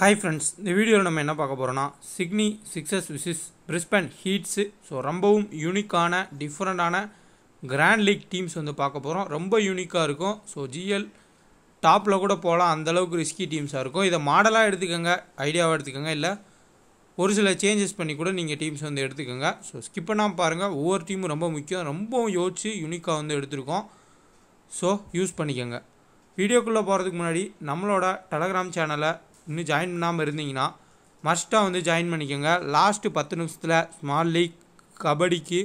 hi friends இந்த வீடியோவில் நம்ம என்ன பார்க்க போகிறோன்னா சிக்னி சிக்ஸஸ் விசிஸ் பிரிஸ்பன் ஹீட்ஸு ஸோ ரொம்பவும் யூனிக்கான டிஃப்ரெண்ட்டான கிராண்ட் லீக் டீம்ஸ் வந்து பார்க்க போகிறோம் ரொம்ப யூனிக்காக இருக்கும் ஸோ ஜிஎல் டாப்பில் கூட போகலாம் அந்தளவுக்கு ரிஸ்கி டீம்ஸாக இருக்கும் இதை மாடலாக எடுத்துக்கோங்க ஐடியாவாக எடுத்துக்கோங்க இல்லை ஒரு சில சேஞ்சஸ் பண்ணி கூட நீங்கள் டீம்ஸ் வந்து எடுத்துக்கோங்க ஸோ ஸ்கிப் பண்ணாமல் பாருங்கள் ஒவ்வொரு டீமும் ரொம்ப முக்கியம் ரொம்பவும் யோசித்து யூனிக்காக வந்து எடுத்துருக்கோம் ஸோ யூஸ் பண்ணிக்கோங்க வீடியோக்குள்ளே போகிறதுக்கு முன்னாடி நம்மளோட டெலகிராம் சேனலை இன்னும் ஜாயின் பண்ணாமல் இருந்தீங்கன்னா மஸ்ட்டாக வந்து ஜாயின் பண்ணிக்கோங்க லாஸ்ட்டு பத்து நிமிஷத்தில் ஸ்மால் லீக் கபடிக்கு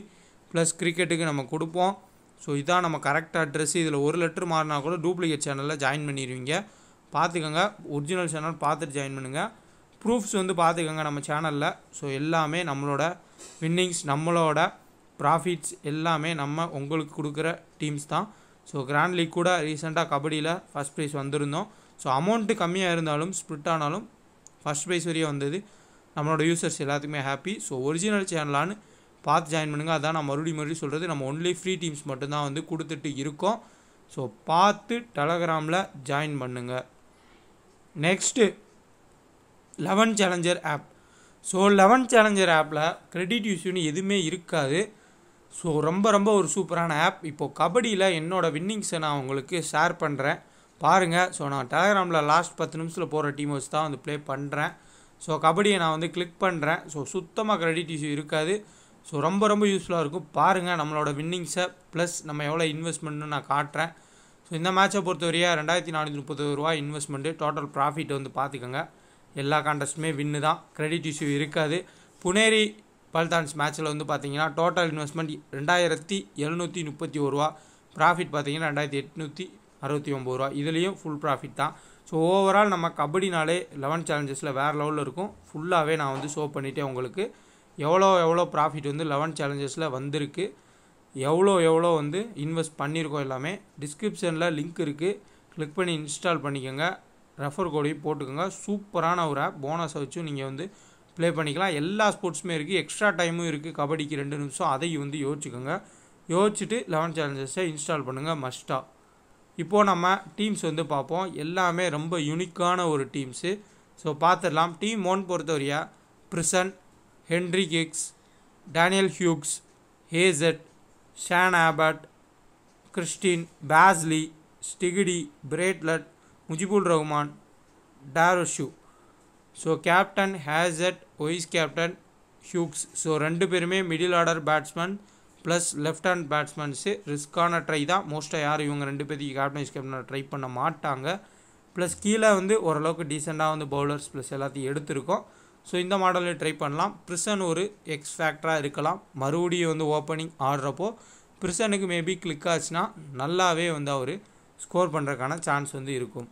ப்ளஸ் கிரிக்கெட்டுக்கு நம்ம கொடுப்போம் ஸோ இதான் நம்ம கரெக்ட் அட்ரெஸ் இதில் ஒரு லெட்ரு மாறினா கூட டூப்ளிகேட் சேனலில் ஜாயின் பண்ணிடுவீங்க பார்த்துக்கோங்க ஒரிஜினல் சேனல் பார்த்துட்டு ஜாயின் பண்ணுங்கள் ப்ரூஃப்ஸ் வந்து பார்த்துக்கோங்க நம்ம சேனலில் ஸோ எல்லாமே நம்மளோட வின்னிங்ஸ் நம்மளோட ப்ராஃபிட்ஸ் எல்லாமே நம்ம உங்களுக்கு கொடுக்குற டீம்ஸ் தான் ஸோ கிராண்ட் லீக் கூட ரீசெண்டாக கபடியில் ஃபஸ்ட் ப்ரைஸ் வந்திருந்தோம் ஸோ அமௌண்ட்டு கம்மியாக இருந்தாலும் ஸ்ப்ளிட் ஆனாலும் ஃபஸ்ட் ப்ரைஸ் வரையும் வந்தது நம்மளோட யூசர்ஸ் எல்லாத்துக்குமே ஹாப்பி ஸோ ஒரிஜினல் சேனலான்னு பார்த்து ஜாயின் பண்ணுங்கள் அதான் நான் மறுபடியும் மறுபடியும் சொல்கிறது நம்ம ஒன்லி ஃப்ரீ டீம்ஸ் மட்டும்தான் வந்து கொடுத்துட்டு இருக்கோம் ஸோ பார்த்து டெலகிராமில் ஜாயின் பண்ணுங்கள் next Eleven Challenger app so Eleven Challenger ஆப்பில் க்ரெடிட் இஷ்யூன்னு எதுவுமே இருக்காது ஸோ ரொம்ப ரொம்ப ஒரு சூப்பரான ஆப் இப்போது கபடியில் என்னோடய வின்னிங்ஸை நான் உங்களுக்கு ஷேர் பண்ணுறேன் பாருங்கள் ஸோ நான் டெலகிராமில் லாஸ்ட் பத்து நிமிஷத்தில் போகிற டீம் வச்சு தான் வந்து ப்ளே பண்ணுறேன் ஸோ கபடியை நான் வந்து கிளிக் பண்ணுறேன் ஸோ சுத்தமாக க்ரெடிட் இஷ்யூ இருக்காது ஸோ ரொம்ப ரொம்ப யூஸ்ஃபுல்லாக இருக்கும் பாருங்கள் நம்மளோட வின்னிங்ஸை ப்ளஸ் நம்ம எவ்வளோ இன்வெஸ்ட்மெண்ட்னு நான் காட்டுறேன் ஸோ இந்த மேட்சை பொறுத்தவரையாக ரெண்டாயிரத்தி நானூற்றி முப்பது ரூபா இன்வெஸ்ட்மெண்ட்டு டோட்டல் ப்ராஃபிட் வந்து பார்த்துக்கோங்க எல்லா கான்டெஸ்ட்டுமே வின்னு தான் க்ரெடிட் இஷ்யூ இருக்காது புனேரி பல்தான்ஸ் மேட்ச்சில் வந்து பார்த்தீங்கன்னா டோட்டல் இன்வெஸ்ட்மெண்ட் ரெண்டாயிரத்தி எழுநூற்றி முப்பத்தி ஒரு ரூபா ப்ராஃபிட் பார்த்தீங்கன்னா ரெண்டாயிரத்தி எட்நூற்றி அறுபத்தி ஒம்பது ரூபா இதுலேயும் ஃபுல் ப்ராஃபிட் தான் ஸோ ஓவரால் நம்ம கபடினாலே லெவன் சேலஞ்சஸில் வேறு லெவலில் இருக்கும் ஃபுல்லாகவே நான் வந்து ஷோ பண்ணிவிட்டேன் உங்களுக்கு எவ்வளோ எவ்வளோ ப்ராஃபிட் வந்து லெவன் சேலஞ்சஸில் வந்திருக்கு எவ்வளோ எவ்வளோ வந்து இன்வெஸ்ட் பண்ணியிருக்கோம் எல்லாமே டிஸ்கிரிப்ஷனில் லிங்க் இருக்குது கிளிக் பண்ணி இன்ஸ்டால் பண்ணிக்கோங்க ரெஃபர் கோடையும் போட்டுக்கோங்க சூப்பரான ஒரு ஆப் போனஸை வச்சும் நீங்கள் வந்து ப்ளே பண்ணிக்கலாம் எல்லா ஸ்போர்ட்ஸுமே இருக்குது எக்ஸ்ட்ரா டைமும் இருக்குது கபடிக்கு ரெண்டு நிமிஷம் அதையும் வந்து யோசிச்சுக்கோங்க யோசிச்சுட்டு லெவன் சேலஞ்சஸை இன்ஸ்டால் பண்ணுங்கள் மஸ்ட்டாக இப்போது நம்ம டீம்ஸ் வந்து பார்ப்போம் எல்லாமே ரொம்ப யூனிக்கான ஒரு டீம்ஸு ஸோ பார்த்துடலாம் டீம் ஒன் பொறுத்தவரையா Peirson Henriques Daniel Hughes Heazlett Sean Abbott Christian Bazley Steketee Bartlett Mujeeb Rahman Dwarshuis so captain Heazlett vice captain Hughes so ரெண்டு பேருமே middle order batsman plus left hand batsmans ரிஸ்க்கான try தான் மோஸ்ட்டாக யார் இவங்க ரெண்டு பேர்த்துக்கு கேப்டன்ஸ் கேப்டனாக ட்ரை பண்ண மாட்டாங்க ப்ளஸ் கீழே வந்து ஓரளவுக்கு டீசெண்டாக வந்து பவுலர்ஸ் ப்ளஸ் எல்லாத்தையும் எடுத்திருக்கோம் ஸோ இந்த மாடலில் ட்ரை பண்ணலாம் ப்ரிசன் ஒரு எக்ஸ் ஃபேக்டராக இருக்கலாம் மறுபடியும் வந்து ஓப்பனிங் ஆடுறப்போ ப்ரிசனுக்கு மேபி கிளிக் ஆச்சுன்னா நல்லாவே வந்து அவர் ஸ்கோர் பண்ணுறதுக்கான சான்ஸ் வந்து இருக்கும்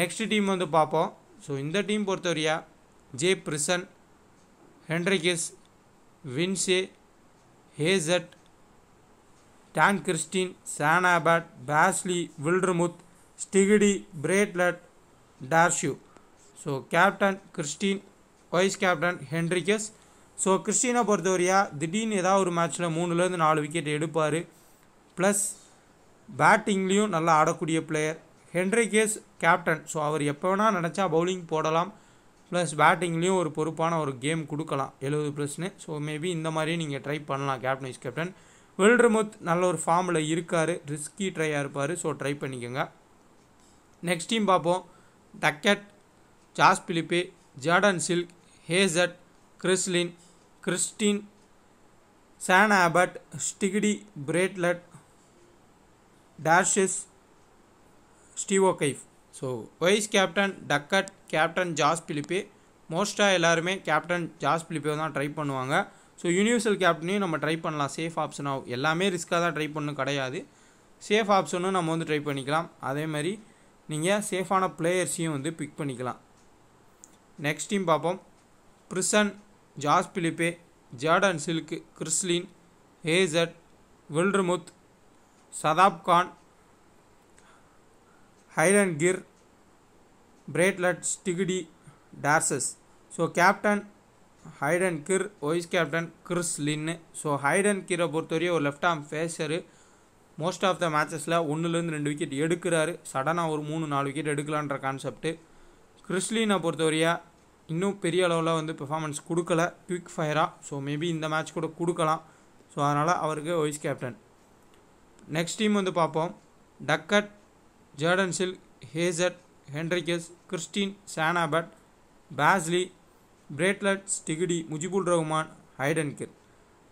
நெக்ஸ்ட் டீம் வந்து பார்ப்போம் ஸோ இந்த டீம் பொறுத்தவரையா J Peirson Henriques Vince Heazlett Dan Christian Sean Abbott Bazley Wildermuth Steketee Bartlett Dwarshuis so captain Christian vice captain Henriques so கிறிஸ்டினை பொறுத்தவரையா திடீர்னு ஏதாவது ஒரு மேட்ச்சில் மூணுலேருந்து நாலு விக்கெட் எடுப்பார் ப்ளஸ் பேட்டிங்லேயும் நல்லா ஆடக்கூடிய பிளேயர் ஹென்ரிகேஸ் கேப்டன் ஸோ அவர் எப்போ வேணால் நினச்சா பவுலிங் போடலாம் ப்ளஸ் பேட்டிங்லேயும் ஒரு பொறுப்பான ஒரு கேம் கொடுக்கலாம் எழுபது ப்ளஸ்னு ஸோ மேபி இந்த மாதிரியே நீங்கள் ட்ரை பண்ணலாம் கேப்டன் வைஸ் கேப்டன் வெல்ட்ருமுத் நல்ல ஒரு ஃபார்மில் இருக்கார் ரிஸ்கி ட்ரையாக இருப்பார் ஸோ ட்ரை பண்ணிக்கோங்க நெக்ஸ்ட் டீம் பார்ப்போம் Duckett Josh Philippe Jordan Silk Heazlett Chris Lynn Christian Sean Abbott Steketee Bartlett Dwarshuis Steve O'Keefe so vice captain Duckett captain Josh Philippe மோஸ்ட்டாக எல்லாருமே கேப்டன் ஜாஸ் பிலிப்பே தான் ட்ரை பண்ணுவாங்க so universal கேப்டனையும் நம்ம try பண்ணலாம் safe ஆப்ஷனாக எல்லாமே ரிஸ்க்காக தான் ட்ரை பண்ணணும் கிடையாது சேஃப் ஆப்ஷனும் நம்ம வந்து ட்ரை பண்ணிக்கலாம் அதே மாதிரி நீங்கள் சேஃபான பிளேயர்ஸையும் வந்து பிக் பண்ணிக்கலாம் நெக்ஸ்ட் டீம் பார்ப்போம் Peirson Josh Philippe Jordan Silk Chris Lynn Heazlett Wildermuth Shadab Khan ஹைரன் ஹைலன் Kerr Bartlett Steketee Dwarshuis so captain Hayden Kerr vice captain Chris Lynn so Hayden கீரை பொறுத்தவரையும் ஒரு left arm pacer most of the மேட்சஸில் ஒன்றுலேருந்து ரெண்டு விக்கெட் எடுக்கிறாரு சடனாக ஒரு மூணு நாலு விக்கெட் எடுக்கலான்ற கான்செப்ட்டு கிறிஸ்லினை பொறுத்தவரையா இன்னும் பெரிய அளவில் வந்து பெர்ஃபார்மன்ஸ் கொடுக்கல குவிக் ஃபயராக ஸோ மேபி இந்த மேட்ச் கூட கொடுக்கலாம் ஸோ அதனால் அவருக்கு வைஸ் கேப்டன் நெக்ஸ்ட் டீம் வந்து பார்ப்போம் Duckett Jordan Silk Heazlett Henriques Christian Sean Abbott Bazley Bartlett Steketee Mujeeb Rahman Hayden Kerr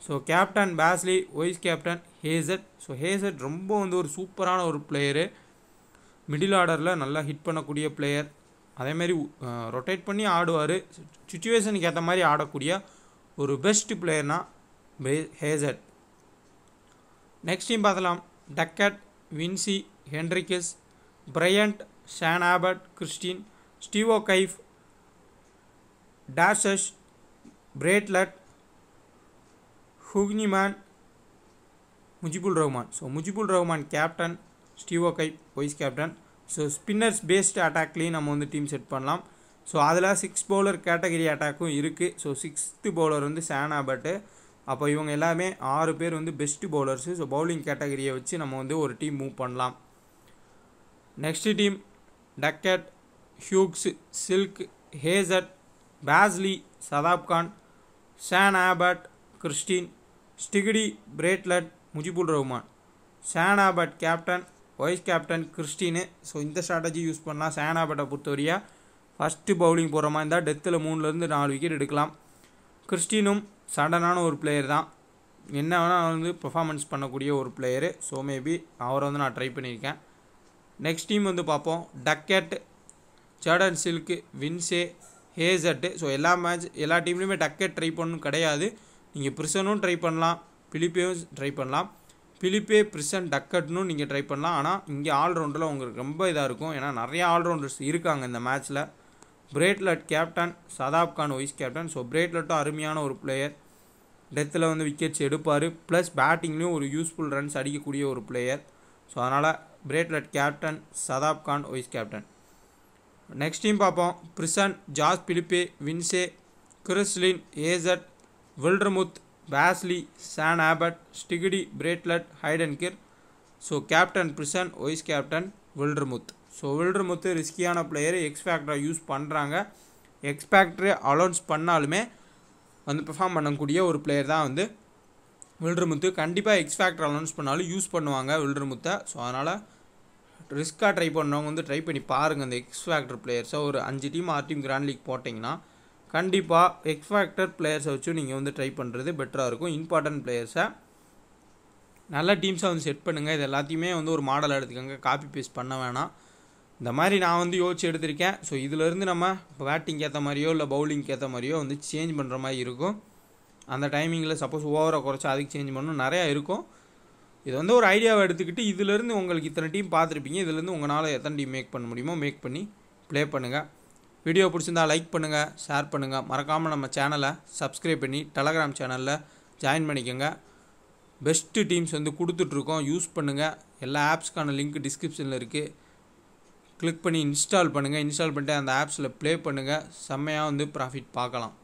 so captain Bazley vice captain Heazlett so Heazlett ரொம்ப வந்து ஒரு சூப்பரான ஒரு பிளேயரு மிடில் ஆர்டரில் நல்லா ஹிட் பண்ணக்கூடிய பிளேயர் அதேமாரி ரொட்டேட் பண்ணி ஆடுவார் சுச்சுவேஷனுக்கு ஏற்ற மாதிரி ஆடக்கூடிய ஒரு பெஸ்ட் பிளேயர்னா ஹேசட் நெக்ஸ்ட் டீம் பார்த்தலாம் Duckett Vince Henriques Bryant Sean Abbott Christian Steve O'Keefe Dwarshuis Bartlett ஹுக்னிமான் Mujeeb Rahman so Mujeeb Rahman captain Steve O'Keefe vice captain so spinners based அட்டாக்லேயும் நம்ம வந்து டீம் செட் பண்ணலாம் ஸோ அதில் சிக்ஸ் பவுலர் கேட்டகரி அட்டாக்கும் இருக்குது ஸோ சிக்ஸ்த்து பவுலர் வந்து சானா பட்டு அப்போ இவங்க எல்லாமே ஆறு பேர் வந்து பெஸ்ட்டு பவுலர்ஸு ஸோ பவுலிங் கேட்டகரியை வச்சு நம்ம வந்து ஒரு டீம் மூவ் பண்ணலாம் next team Duckett Hughes Silk Heazlett Bazley Shadab Khan Sean Abbott Christian Steketee Bartlett Mujeeb Rahman Sean Abbott captain vice captain கிறிஸ்டின்னு ஸோ இந்த ஸ்ட்ராட்டஜி யூஸ் பண்ணால் ஷான் ஆபட்டை பொறுத்தவரையா ஃபஸ்ட்டு பவுலிங் போகிற மாதிரி இருந்தால் டெத்தில் மூணுலேருந்து நாலு விக்கெட் எடுக்கலாம் கிறிஸ்டினும் சடனான ஒரு பிளேயர் தான் என்ன வேணால் வந்து பர்ஃபார்மன்ஸ் பண்ணக்கூடிய ஒரு பிளேயரு ஸோ மேபி அவரை வந்து நான் ட்ரை பண்ணியிருக்கேன் நெக்ஸ்ட் டீம் வந்து பார்ப்போம் Duckett Jordan Silk Vince Heazlett so எல்லா மேட்ச் எல்லா டீம்லேயுமே டக்கெட் ட்ரை பண்ணணும் கிடையாது நீங்கள் பிரிசனும் ட்ரை பண்ணலாம் பிலிப்பேவும் ட்ரை பண்ணலாம் பிலிப்பே பிரிசன் டக்கட்னு நீங்கள் ட்ரை பண்ணலாம் ஆனால் இங்கே ஆல்ரவுண்டரில் உங்களுக்கு ரொம்ப இதாக இருக்கும் ஏன்னா நிறையா ஆல்ரவுண்டர்ஸ் இருக்காங்க இந்த மேட்ச்சில் Bartlett captain Shadab Khan vice captain so பிரேட்லட்டும் அருமையான ஒரு பிளேயர் டெத்தில் வந்து விக்கெட்ஸ் எடுப்பார் ப்ளஸ் பேட்டிங்லேயும் ஒரு யூஸ்ஃபுல் ரன்ஸ் அடிக்கக்கூடிய ஒரு பிளேயர் ஸோ அதனால் Bartlett captain Shadab Khan vice captain next team பார்ப்போம் Peirson Josh Philippe Vince Chris Lynn Heazlett Wildermuth Bazley Sean Abbott Steketee Bartlett Hayden Kerr so captain Peirson vice captain Wildermuth so Wildermuth ரிஸ்கியான player எக்ஸ்பேக்டரை use பண்ணுறாங்க X allowance allowance பண்ணாலுமே வந்து perform பண்ணக்கூடிய ஒரு player தான் வந்து வில்ட்ரமுத்து கண்டிப்பாக எக்ஸ்பேக்டர் அலோன்ஸ் அலௌன்ஸ் பண்ணாலும் யூஸ் பண்ணுவாங்க வில்ட்ரமுத்தை ஸோ அதனால் ரிஸ்க்காக ட்ரை பண்ணவங்க வந்து ட்ரை பண்ணி பாருங்கள் இந்த எக்ஸ் ஃபேக்டர் பிளேயர்ஸை ஒரு அஞ்சு டீம் ஆறு டீம் கிராண்ட் லீக் போட்டிங்கன்னா கண்டிப்பாக எக்ஸ் ஃபேக்டர் பிளேயர்ஸை வச்சு நீங்கள் வந்து ட்ரை பண்ணுறது பெட்டராக இருக்கும் இம்பார்ட்டன்ட் பிளேயர்ஸை நல்ல டீம்ஸை வந்து செட் பண்ணுங்கள் இது எல்லாத்தையுமே வந்து ஒரு மாடல் எடுத்துக்கோங்க காப்பி பேஸ்ட் பண்ண வேணாம் இந்த மாதிரி நான் வந்து யோசிச்சு எடுத்திருக்கேன் ஸோ இதிலேருந்து நம்ம பேட்டிங் ஏற்ற மாதிரியோ இல்லை பவுலிங்க்கு ஏற்ற மாதிரியோ வந்து சேஞ்ச் பண்ணுற மாதிரி இருக்கும் அந்த டைமிங்கில் சப்போஸ் ஓவராக குறைச்சா அதுக்கு சேஞ்ச் பண்ணணும் நிறையா இருக்கும் இது வந்து ஒரு ஐடியாவை எடுத்துக்கிட்டு இதிலேருந்து உங்களுக்கு இத்தனை டீம் பார்த்துருப்பீங்க இதுலேருந்து உங்களால் எத்தனை டீம் மேக் பண்ண முடியுமோ மேக் பண்ணி ப்ளே பண்ணுங்கள் வீடியோ பிடிச்சிருந்தால் லைக் பண்ணுங்கள் ஷேர் பண்ணுங்கள் மறக்காமல் நம்ம சேனலை சப்ஸ்கிரைப் பண்ணி டெலகிராம் சேனலில் ஜாயின் பண்ணிக்கோங்க பெஸ்ட்டு டீம்ஸ் வந்து கொடுத்துட்ருக்கோம் யூஸ் பண்ணுங்கள் எல்லா ஆப்ஸ்க்கான லிங்க் டிஸ்கிரிப்ஷனில் இருக்குது கிளிக் பண்ணி இன்ஸ்டால் பண்ணுங்கள் இன்ஸ்டால் பண்ணிட்டு அந்த ஆப்ஸில் ப்ளே பண்ணுங்கள் செம்மையாக வந்து ப்ராஃபிட் பார்க்கலாம்